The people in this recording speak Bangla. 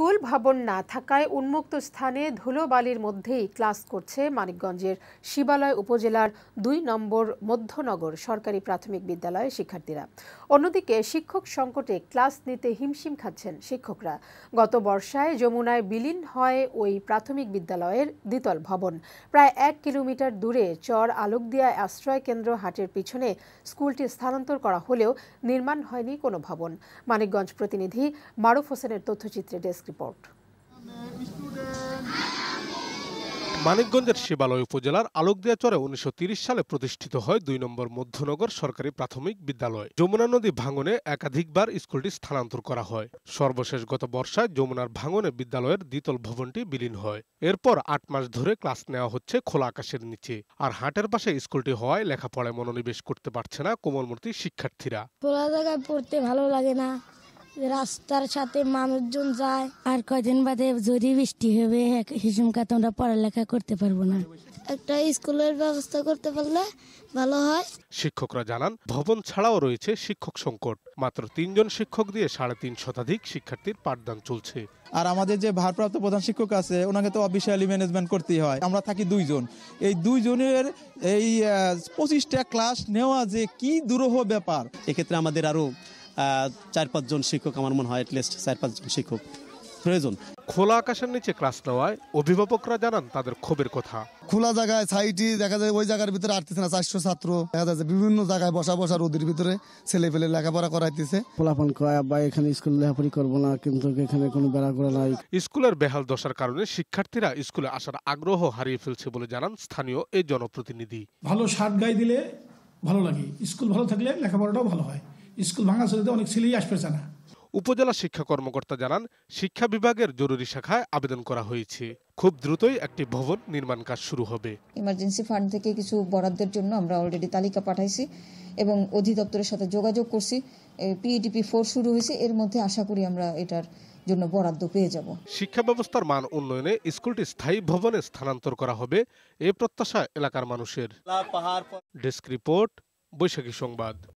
স্কুল ভবন না থাকায় উন্মুক্ত স্থানে ধুলোবালির মধ্যেই ক্লাস করছে মানিকগঞ্জের শিবালয় উপজেলার দুই নম্বর মধ্যনগর সরকারি প্রাথমিক বিদ্যালয়ের শিক্ষার্থীরা অন্যদিকে শিক্ষক সংকটে ক্লাস নিতে হিমশিম খাচ্ছেন শিক্ষকরা গত বর্ষায় যমুনায় বিলীন হয় ওই প্রাথমিক বিদ্যালয়ের দ্বিতল ভবন প্রায় এক কিলোমিটার দূরে চর দিয়া আশ্রয় কেন্দ্র হাটের পিছনে স্কুলটি স্থানান্তর করা হলেও নির্মাণ হয়নি কোনো ভবন মানিকগঞ্জ প্রতিনিধি মারুফ হোসেনের তথ্যচিত্রে ডেস্ক রিপোর্ট মানিকগঞ্জের শিবালয় উপজেলার আলোকদিয়া চরে উনিশশো সালে প্রতিষ্ঠিত হয় দুই নম্বর মধ্যনগর সরকারি প্রাথমিক বিদ্যালয় যমুনা নদী ভাঙনে একাধিকবার স্কুলটি স্থানান্তর করা হয় সর্বশেষ গত বর্ষায় যমুনার ভাঙনে বিদ্যালয়ের দ্বিতল ভবনটি বিলীন হয় এরপর আট মাস ধরে ক্লাস নেওয়া হচ্ছে খোলা আকাশের নিচে আর হাটের পাশে স্কুলটি হওয়ায় লেখাপড়ায় মনোনিবেশ করতে পারছে না কোমলমূর্তি শিক্ষার্থীরা খোলা জায়গায় পড়তে ভালো লাগে না রাস্তার সাথে মানুষজন যায় আর কয়দিন বাদে যদি বৃষ্টি হবে হিসুমকা তোমরা পড়ালেখা করতে পারবো না একটা স্কুলের ব্যবস্থা করতে পারলে ভালো হয় শিক্ষকরা জানান ভবন ছাড়াও রয়েছে শিক্ষক সংকট মাত্র তিনজন শিক্ষক দিয়ে সাড়ে তিন শতাধিক শিক্ষার্থীর পাঠদান চলছে আর আমাদের যে ভারপ্রাপ্ত প্রধান শিক্ষক আছে ওনাকে তো অফিসিয়ালি ম্যানেজমেন্ট করতেই হয় আমরা থাকি দুইজন এই দুইজনের এই পঁচিশটা ক্লাস নেওয়া যে কি দুরহ ব্যাপার এক্ষেত্রে আমাদের আরও চার পাঁচজন শিক্ষক আমার মনে হয় অ্যাটলিস্ট চার পাঁচজন শিক্ষক প্রয়োজন খোলা আকাশের নিচে ক্লাস নেওয়ায় অভিভাবকরা জানান তাদের ক্ষোভের কথা খোলা জায়গায় সাইটি দেখা যায় ওই জায়গার ভিতরে আটতেছে না চারশো ছাত্র দেখা যাচ্ছে বিভিন্ন জায়গায় বসা বসা রোদের ভিতরে ছেলে পেলে লেখাপড়া করাইতেছে ফলাফল কয় আব্বা এখানে স্কুল লেখাপড়ি করবো না কিন্তু এখানে কোনো বেড়া করা নাই স্কুলের বেহাল দশার কারণে শিক্ষার্থীরা স্কুলে আসার আগ্রহ হারিয়ে ফেলছে বলে জানান স্থানীয় এই জনপ্রতিনিধি ভালো সার গায়ে দিলে ভালো লাগে স্কুল ভালো থাকলে লেখাপড়াটাও ভালো হয় স্কুল ভাঙা ছেলেদের অনেক ছেলেই আসবে না উপজেলা শিক্ষা কর্মকর্তা জানান শিক্ষা বিভাগের জরুরি শাখায় আবেদন করা হয়েছে খুব দ্রুতই একটি ভবন নির্মাণ কাজ শুরু হবে ইমার্জেন্সি ফান্ড থেকে কিছু বরাদ্দের জন্য আমরা অলরেডি তালিকা পাঠাইছি এবং অধিদপ্তরের সাথে যোগাযোগ করছি পিইডিপি ফোর e শুরু হয়েছে এর মধ্যে আশা করি আমরা এটার জন্য বরাদ্দ পেয়ে যাব শিক্ষা ব্যবস্থার মান উন্নয়নে স্কুলটি স্থায়ী ভবনে স্থানান্তর করা হবে এ প্রত্যাশা এলাকার মানুষের ডেস্ক রিপোর্ট বৈশাখী সংবাদ